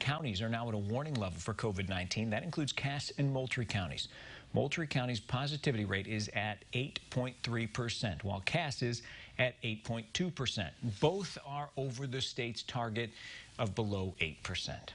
Counties are now at a warning level for COVID-19. That includes Cass and Moultrie counties. Moultrie County's positivity rate is at 8.3%, while Cass is at 8.2%. Both are over the state's target of below 8%.